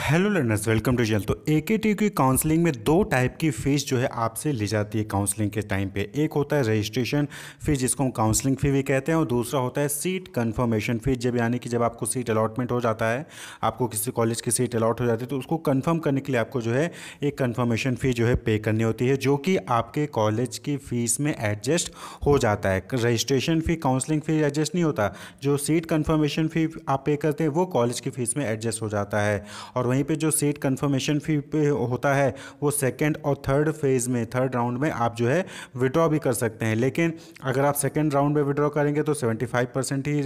hello learners welcome to जेल तो ए के टी की काउंसलिंग में दो टाइप की फ़ीस जो है आपसे ली जाती है काउंसलिंग के टाइम पे एक होता है रजिस्ट्रेशन फ़ीस जिसको हम काउंसलिंग फ़ी भी कहते हैं और दूसरा होता है सीट कंफर्मेशन फ़ीस जब यानी कि जब आपको सीट अलाटमेंट हो जाता है आपको किसी कॉलेज की सीट अलाट हो जाती है तो उसको कन्फर्म करने के लिए आपको जो है एक कन्फर्मेशन फ़ी जो है पे करनी होती है जो कि आपके कॉलेज की फ़ीस में एडजस्ट हो जाता है registration fee counselling fee adjust नहीं होता जो सीट कन्फर्मेशन फ़ी आप पे करते हैं वो कॉलेज की फ़ीस में एडजस्ट हो जाता है और और वहीं पे जो सीट कंफर्मेशन फी पे होता है वो सेकेंड और थर्ड फेज़ में थर्ड राउंड में आप जो है विड्रॉ भी कर सकते हैं लेकिन अगर आप सेकेंड राउंड में विड्रॉ करेंगे तो सेवेंटी फाइव परसेंट ही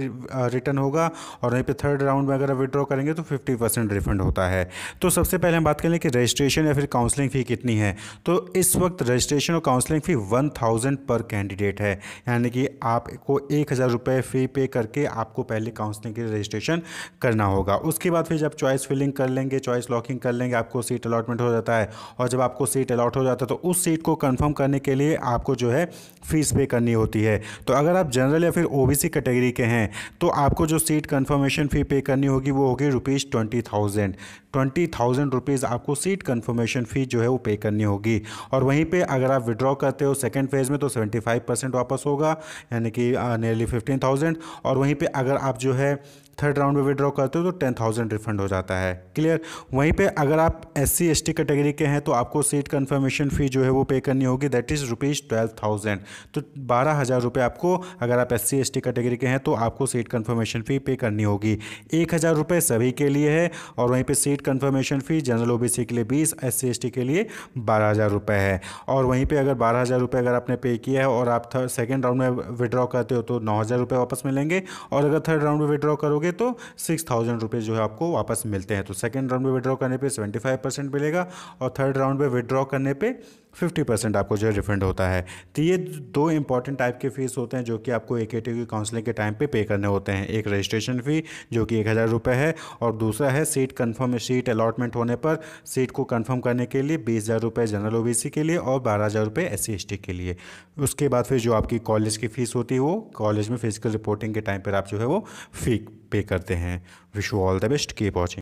रिटर्न होगा और वहीं पर थर्ड राउंड में अगर आप विड्रॉ करेंगे तो फिफ्टी परसेंट रिफंड होता है तो सबसे पहले हम बात कर लें कि रजिस्ट्रेशन या फिर काउंसलिंग फ़ी कितनी है तो इस वक्त रजिस्ट्रेशन और counselling fee one thousand per candidate है यानी कि आपको एक हज़ार फ़ी पे करके आपको पहले काउंसलिंग के रजिस्ट्रेशन करना होगा उसके बाद फिर जब चॉइस फिलिंग कर लेंगे लेंगे चॉइस लॉकिंग कर लेंगे आपको सीट अलॉटमेंट हो जाता है और जब आपको सीट अलॉट हो जाता है तो उस सीट को कन्फर्म करने के लिए आपको जो है फ़ीस पे करनी होती है तो अगर आप जनरल या फिर ओ कैटेगरी के हैं तो आपको जो सीट कन्फर्मेशन फ़ी पे करनी होगी वो होगी rupees twenty thousand twenty thousand rupees आपको सीट कन्फर्मेशन फ़ी जो है वो पे करनी होगी और वहीं पे अगर आप विड्रॉ करते हो सेकेंड फेज़ में तो सेवेंटी फाइव परसेंट वापस होगा यानी कि नियरली फिफ्टीन थाउजेंड और वहीं पे अगर आप जो है थर्ड राउंड में विड्रॉ करते हो तो टेन थाउजेंड रिफंड हो जाता है क्लियर वहीं पे अगर आप S C S T category के हैं तो आपको सीट कन्फर्मेशन फ़ी जो है वो पे करनी होगी that is rupees twelve thousand तो बारह हज़ार रुपये आपको अगर आप S C S T category के हैं तो आपको सीट कन्फर्मेशन फ़ी पे करनी होगी एक हज़ार रुपये सभी के लिए है और वहीं पर seat confirmation fee general O B C के लिए बीस एस सी एस टी के लिए बारह हज़ार रुपये है और वहीं पर अगर बारह हज़ार रुपये अगर आपने पे किया है और आप सेकेंड राउंड में विड्रॉ करते हो तो नौ हज़ार रुपये वापस मिलेंगे और अगर थर्ड राउंड में विड्रॉ करोगे करेंगे तो सिक्स थाउजेंड रुपीज़ जो है आपको वापस मिलते हैं तो सेकेंड राउंड में विड्रॉ करने पे सेवेंटी फाइव परसेंट मिलेगा और थर्ड राउंड में विड्रॉ करने पर फिफ्टी परसेंट आपको जो है रिफंड होता है तो ये दो इंपॉर्टेंट टाइप के फ़ीस होते हैं जो कि आपको ए के टी की काउंसलिंग के टाइम पे पे करने होते हैं एक रजिस्ट्रेशन फ़ी जो कि एक हज़ार रुपये है और दूसरा है सीट कन्फर्म सीट अलॉटमेंट होने पर सीट को कन्फर्म करने के लिए बीस हज़ार रुपये जनरल ओ के लिए और बारह हज़ार रुपये एस सी के लिए उसके बाद फिर जो आपकी कॉलेज की फ़ीस होती है वो कॉलेज में फिजिकल रिपोर्टिंग के टाइम पर आप जो है वो फ़ी पे करते हैं wish you all the best keep watching